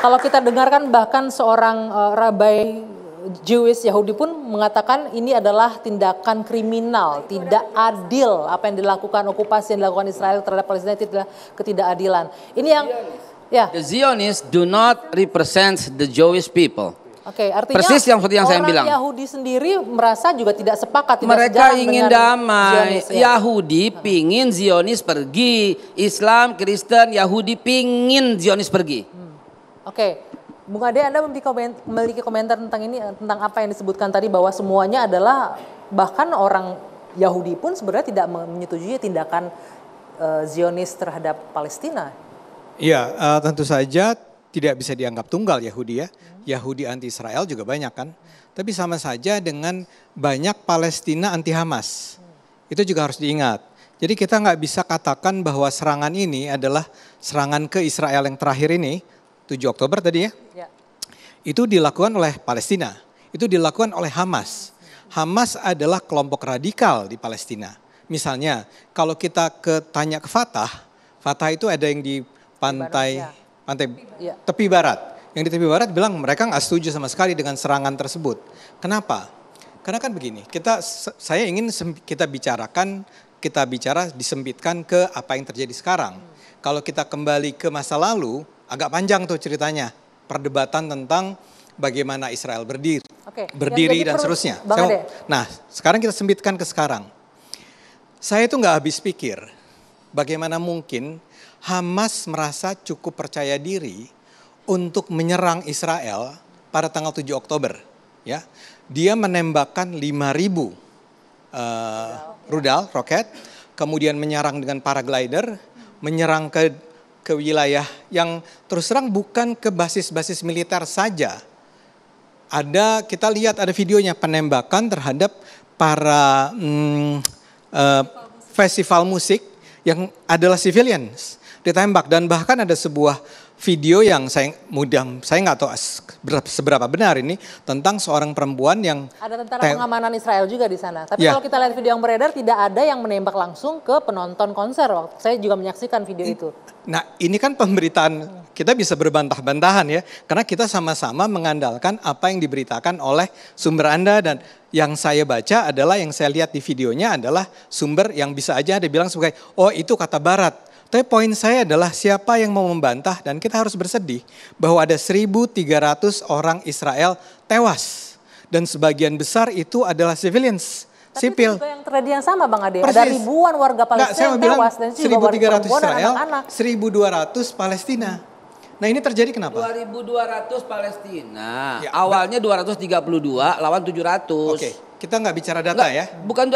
Kalau kita dengarkan bahkan seorang uh, rabai Jewish Yahudi pun mengatakan ini adalah tindakan kriminal, tidak adil apa yang dilakukan okupasi yang dilakukan Israel terhadap Palestina itu adalah ketidakadilan. Ini yang ya. The Zionists do not represent the Jewish people. Oke, okay, artinya persis yang seperti yang saya bilang. Yahudi sendiri merasa juga tidak sepakat. Tidak Mereka ingin damai. Zionis, ya. Yahudi pingin Zionis pergi, Islam, Kristen, Yahudi pingin Zionis pergi. Hmm. Oke, okay. Bung Ade, Anda memiliki komentar, memiliki komentar tentang ini, tentang apa yang disebutkan tadi bahwa semuanya adalah bahkan orang Yahudi pun sebenarnya tidak menyetujui tindakan uh, Zionis terhadap Palestina. Iya, uh, tentu saja tidak bisa dianggap tunggal Yahudi ya. Hmm. Yahudi anti Israel juga banyak kan. Hmm. Tapi sama saja dengan banyak Palestina anti Hamas. Hmm. Itu juga harus diingat. Jadi kita nggak bisa katakan bahwa serangan ini adalah serangan ke Israel yang terakhir ini 7 Oktober tadi ya, ya. itu dilakukan oleh Palestina, itu dilakukan oleh Hamas. Hamas adalah kelompok radikal di Palestina. Misalnya, kalau kita ke tanya ke Fatah, Fatah itu ada yang di pantai barat, ya. pantai ya. tepi barat. Yang di tepi barat bilang mereka nggak setuju sama sekali dengan serangan tersebut. Kenapa? Karena kan begini, kita saya ingin kita bicarakan kita bicara disempitkan ke apa yang terjadi sekarang. Hmm. Kalau kita kembali ke masa lalu, agak panjang tuh ceritanya perdebatan tentang bagaimana Israel berdiri, Oke, berdiri dan seterusnya. Saya, nah, sekarang kita sembitkan ke sekarang. Saya itu nggak habis pikir bagaimana mungkin Hamas merasa cukup percaya diri untuk menyerang Israel pada tanggal 7 Oktober. Ya, dia menembakkan 5.000 uh, eh, ya. rudal roket, kemudian menyerang dengan paraglider, menyerang ke ke wilayah yang terus terang bukan ke basis-basis militer saja. Ada kita lihat ada videonya penembakan terhadap para hmm, uh, festival musik yang adalah civilians ditembak dan bahkan ada sebuah video yang saya mudah saya nggak tahu seberapa benar ini tentang seorang perempuan yang ada tentara pengamanan Israel juga di sana. Tapi ya. kalau kita lihat video yang beredar tidak ada yang menembak langsung ke penonton konser. saya juga menyaksikan video itu. Nah, ini kan pemberitaan kita bisa berbantah-bantahan ya karena kita sama-sama mengandalkan apa yang diberitakan oleh sumber Anda dan yang saya baca adalah yang saya lihat di videonya adalah sumber yang bisa aja ada bilang sebagai oh itu kata barat tapi poin saya adalah siapa yang mau membantah dan kita harus bersedih bahwa ada 1.300 orang Israel tewas. Dan sebagian besar itu adalah civilians. Tapi sipil. Itu juga yang terjadi yang sama Bang Ade. Persis. Ada ribuan warga Palestina Nggak, saya yang tewas dan juga 1.300 Israel, anak -anak. 1.200 Palestina. Nah ini terjadi kenapa? 2.200 Palestina. Ya, Awalnya 232 lawan 700. Oke. Okay. Kita nggak bicara data nggak, ya? Bukan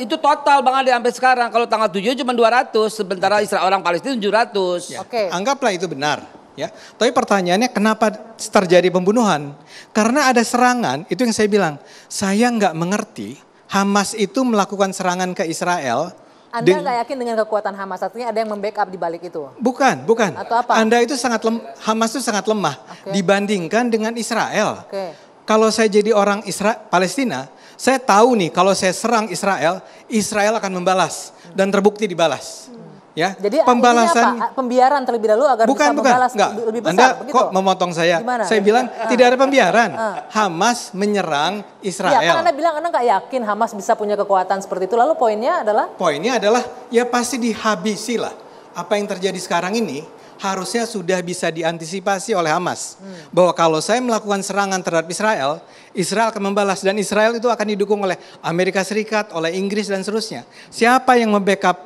itu total Bang Ade sampai sekarang. Kalau tanggal 7 cuma 200, sementara okay. Israel orang Palestina 700. Ya. Oke. Okay. Anggaplah itu benar ya. Tapi pertanyaannya kenapa terjadi pembunuhan? Karena ada serangan, itu yang saya bilang. Saya nggak mengerti Hamas itu melakukan serangan ke Israel anda nggak yakin dengan kekuatan Hamas? Artinya ada yang membackup di balik itu? Bukan, bukan. Atau apa? Anda itu sangat lem, Hamas itu sangat lemah okay. dibandingkan dengan Israel. Okay. Kalau saya jadi orang Israel Palestina, saya tahu nih kalau saya serang Israel, Israel akan membalas dan terbukti dibalas. Ya, hmm. Jadi pembalasan apa? pembiaran terlebih dahulu agar bukan, bisa bukan, membalas enggak. lebih besar. Anda begitu? kok memotong saya? Gimana? Saya bilang uh, tidak ada pembiaran. Uh. Hamas menyerang iya, kan Israel. Ya, kan Anda bilang Anda nggak yakin Hamas bisa punya kekuatan seperti itu. Lalu poinnya adalah? Poinnya adalah ya pasti dihabisi lah. Apa yang terjadi sekarang ini harusnya sudah bisa diantisipasi oleh Hamas. Hmm. Bahwa kalau saya melakukan serangan terhadap Israel, Israel akan membalas dan Israel itu akan didukung oleh Amerika Serikat, oleh Inggris dan seterusnya. Siapa yang membackup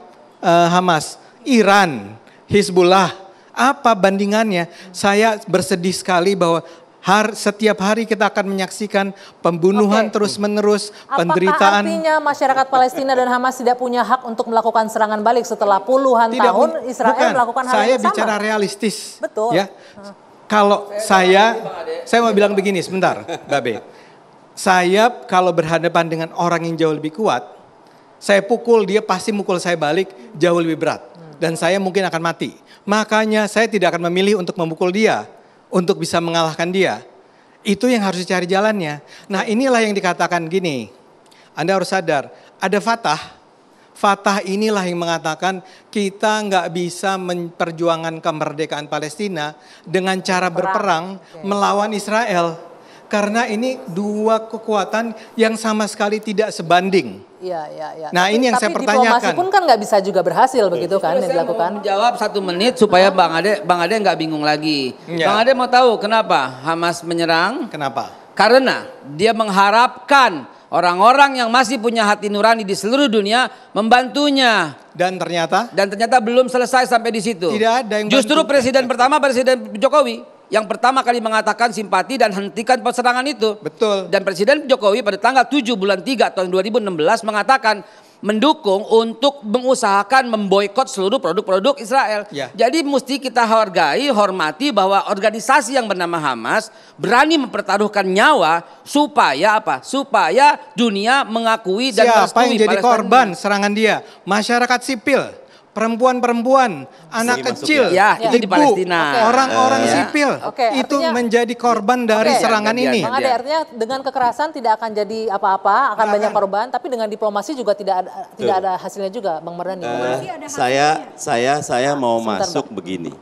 uh, Hamas? Iran, Hizbullah. Apa bandingannya? Saya bersedih sekali bahwa har, setiap hari kita akan menyaksikan pembunuhan okay. terus-menerus, penderitaan. artinya masyarakat Palestina dan Hamas tidak punya hak untuk melakukan serangan balik setelah puluhan tidak, tahun Israel bukan, melakukan hal saya yang sama? Saya bicara realistis. Betul. Ya. Kalau saya saya, saya mau bilang begini sebentar, Babe. Saya kalau berhadapan dengan orang yang jauh lebih kuat, saya pukul dia pasti mukul saya balik jauh lebih berat dan saya mungkin akan mati. Makanya saya tidak akan memilih untuk memukul dia untuk bisa mengalahkan dia. Itu yang harus dicari jalannya. Nah inilah yang dikatakan gini. Anda harus sadar, ada fatah. Fatah inilah yang mengatakan kita nggak bisa memperjuangkan kemerdekaan Palestina dengan cara berperang melawan Israel karena ini dua kekuatan yang sama sekali tidak sebanding. Iya, iya, iya. Nah, tapi, ini yang tapi saya pertanyakan. Tapi pun kan nggak bisa juga berhasil begitu kan iya, yang dilakukan. Jawab satu menit supaya Bang Ade Bang Ade nggak bingung lagi. Ya. Bang Ade mau tahu kenapa Hamas menyerang? Kenapa? Karena dia mengharapkan orang-orang yang masih punya hati nurani di seluruh dunia membantunya. Dan ternyata? Dan ternyata belum selesai sampai di situ. Tidak ada yang. Justru bantu. presiden pertama presiden Jokowi yang pertama kali mengatakan simpati dan hentikan perserangan itu. Betul. Dan Presiden Jokowi pada tanggal 7 bulan 3 tahun 2016 mengatakan mendukung untuk mengusahakan memboikot seluruh produk-produk Israel. Ya. Jadi mesti kita hargai, hormati bahwa organisasi yang bernama Hamas berani mempertaruhkan nyawa supaya apa? Supaya dunia mengakui dan Siapa yang jadi korban serangan dia? Masyarakat sipil perempuan-perempuan, anak masuk, kecil, ya, ya. ibu, orang-orang iya. sipil okay, itu menjadi korban dari okay, serangan ya, ini. ya, ya. artinya dengan kekerasan tidak akan jadi apa-apa, akan nah, banyak korban, tapi dengan diplomasi juga tidak ada, tidak ada hasilnya juga, Bang Mardani. Uh, eh, saya saya saya mau Sebentar, masuk bang. begini.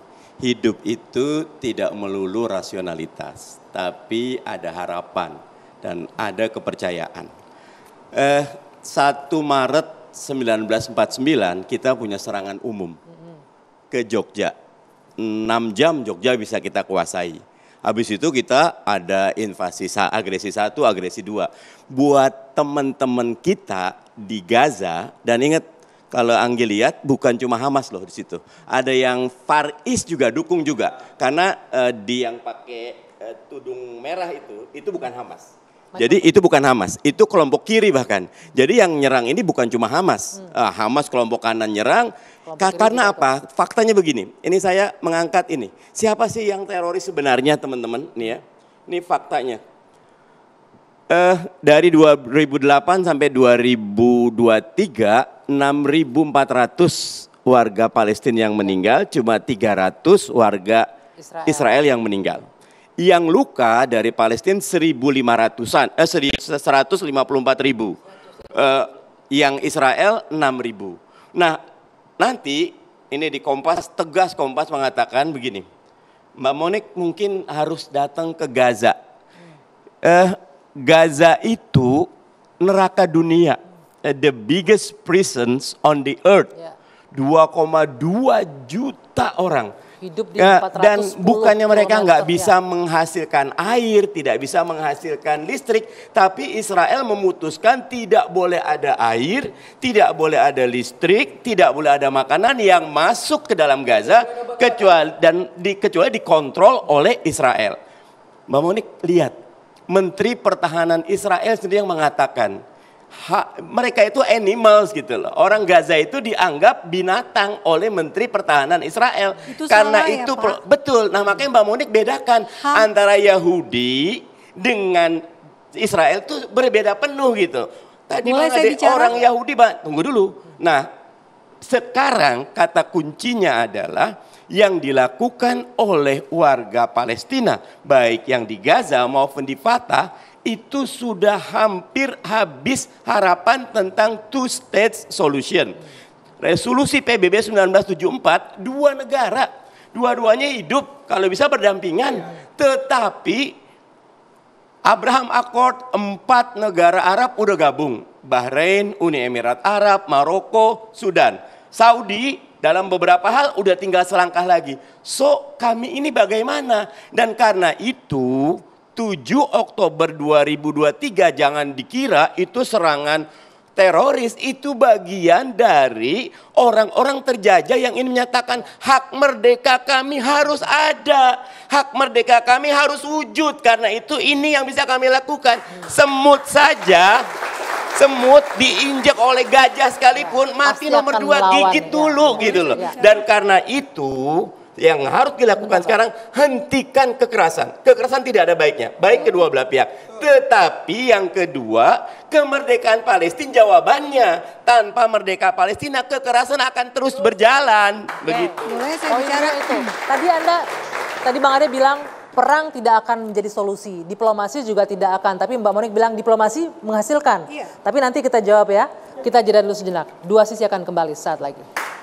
Hidup itu tidak melulu rasionalitas, tapi ada harapan dan ada kepercayaan. Eh, 1 Maret 1949 kita punya serangan umum ke Jogja. 6 jam Jogja bisa kita kuasai. Habis itu kita ada invasi agresi satu, agresi dua. Buat teman-teman kita di Gaza dan ingat kalau Anggi lihat bukan cuma Hamas loh di situ. Ada yang Far East juga dukung juga karena uh, di yang pakai uh, tudung merah itu itu bukan Hamas. Jadi itu bukan Hamas, itu kelompok kiri bahkan. Jadi yang nyerang ini bukan cuma Hamas. Hmm. Uh, Hamas kelompok kanan nyerang. Kelompok karena apa? Itu. Faktanya begini. Ini saya mengangkat ini. Siapa sih yang teroris sebenarnya teman-teman? Nih ya. Ini faktanya. Uh, dari 2008 sampai 2023 6.400 warga Palestina yang meninggal, cuma 300 warga Israel, Israel yang meninggal yang luka dari Palestina 1.500-an, eh, empat ribu. Eh, yang Israel enam ribu. Nah, nanti ini di Kompas, tegas Kompas mengatakan begini, Mbak Monik mungkin harus datang ke Gaza. Eh, Gaza itu neraka dunia, eh, the biggest prisons on the earth. 2,2 ya. juta orang hidup di ya, dan bukannya mereka nggak ya. bisa menghasilkan air, tidak bisa menghasilkan listrik, tapi Israel memutuskan tidak boleh ada air, tidak boleh ada listrik, tidak boleh ada makanan yang masuk ke dalam Gaza kecuali dan di, kecuali dikontrol oleh Israel. Mbak Monik lihat, Menteri Pertahanan Israel sendiri yang mengatakan ha, mereka itu animals gitu loh. Orang Gaza itu dianggap binatang oleh Menteri Pertahanan Israel. Itu Karena ya, itu ya, Pak? betul. Nah, makanya Mbak Monik bedakan ha? antara Yahudi dengan Israel itu berbeda penuh gitu. Tadi Mulai saya bicara. orang Yahudi, Pak. Tunggu dulu. Nah, sekarang kata kuncinya adalah yang dilakukan oleh warga Palestina, baik yang di Gaza maupun di Fatah, itu sudah hampir habis harapan tentang two state solution. Resolusi PBB 1974, dua negara, dua-duanya hidup kalau bisa berdampingan. Iya. Tetapi Abraham Accord empat negara Arab udah gabung. Bahrain, Uni Emirat Arab, Maroko, Sudan. Saudi dalam beberapa hal udah tinggal selangkah lagi. So kami ini bagaimana? Dan karena itu 7 Oktober 2023 jangan dikira itu serangan teroris itu bagian dari orang-orang terjajah yang ingin menyatakan hak merdeka kami harus ada. Hak merdeka kami harus wujud karena itu ini yang bisa kami lakukan. Semut saja semut diinjak oleh gajah sekalipun ya, mati nomor dua gigit ya, dulu ya, gitu loh. Ya. Dan karena itu yang harus dilakukan Betul. Iya. sekarang hentikan kekerasan. Kekerasan tidak ada baiknya, baik iya. kedua belah pihak. Tetapi yang kedua, kemerdekaan Palestina jawabannya tanpa merdeka Palestina kekerasan akan terus berjalan. Iya. Begitu. Mulai. saya oh, bicara itu. Tadi Anda tadi Bang Ade bilang perang tidak akan menjadi solusi, diplomasi juga tidak akan. Tapi Mbak Monik bilang diplomasi menghasilkan. Iya. Tapi nanti kita jawab ya. Kita jeda dulu sejenak. Dua sisi akan kembali saat lagi.